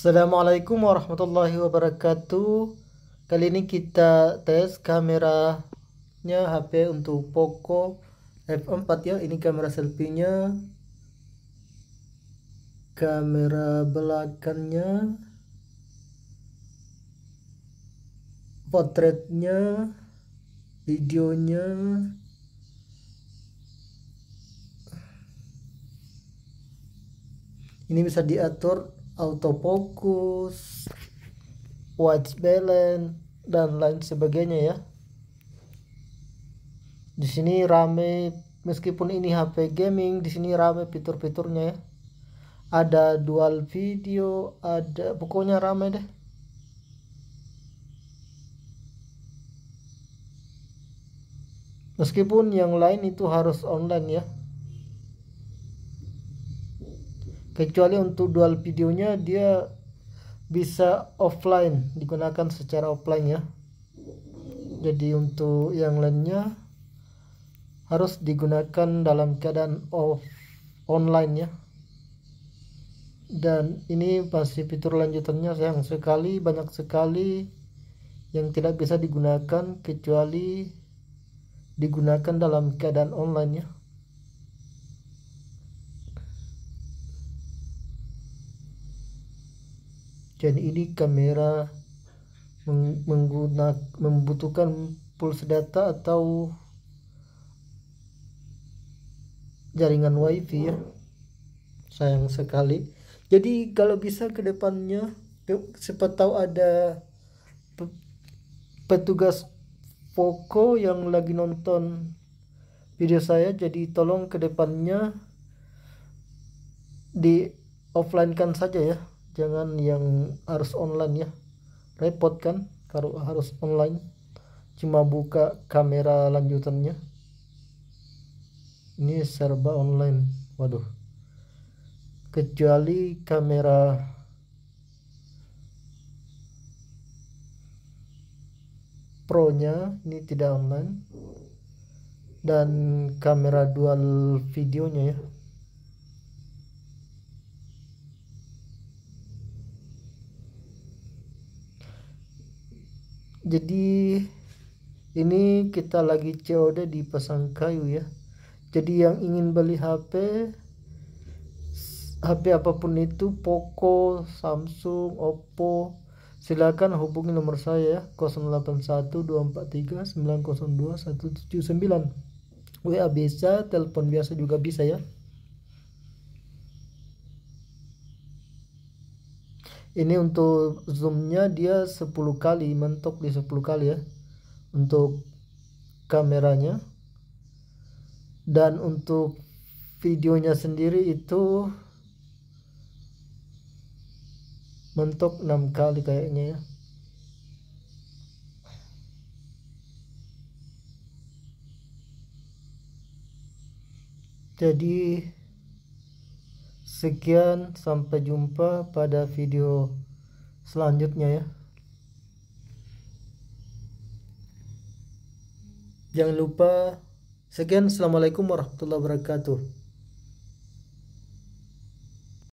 Assalamualaikum warahmatullahi wabarakatuh Kali ini kita tes kameranya HP untuk Poco F4 ya Ini kamera selfie nya Kamera belakangnya Potretnya Videonya ini bisa diatur autofocus, white balance dan lain sebagainya ya. Di sini rame meskipun ini HP gaming, di sini rame fitur-fiturnya ya. Ada dual video, ada pokoknya rame deh. Meskipun yang lain itu harus online ya. kecuali untuk dual videonya dia bisa offline digunakan secara offline ya jadi untuk yang lainnya harus digunakan dalam keadaan off online ya dan ini masih fitur lanjutannya sayang sekali banyak sekali yang tidak bisa digunakan kecuali digunakan dalam keadaan online ya dan ini kamera menggunakan membutuhkan pulsa data atau jaringan wifi ya sayang sekali jadi kalau bisa ke depannya siapa tahu ada petugas Poco yang lagi nonton video saya jadi tolong ke depannya di offline kan saja ya jangan yang harus online ya repot kan kalau harus online cuma buka kamera lanjutannya ini serba online waduh kecuali kamera pro nya ini tidak online dan kamera dual videonya ya jadi ini kita lagi COD di pasang kayu ya jadi yang ingin beli HP HP apapun itu Poco, Samsung, Oppo silakan hubungi nomor saya ya 081243902179 WA bisa, telepon biasa juga bisa ya ini untuk zoomnya dia 10 kali mentok di 10 kali ya untuk kameranya dan untuk videonya sendiri itu mentok 6 kali kayaknya ya jadi Sekian, sampai jumpa pada video selanjutnya ya. Jangan lupa, sekian. Assalamualaikum warahmatullahi wabarakatuh.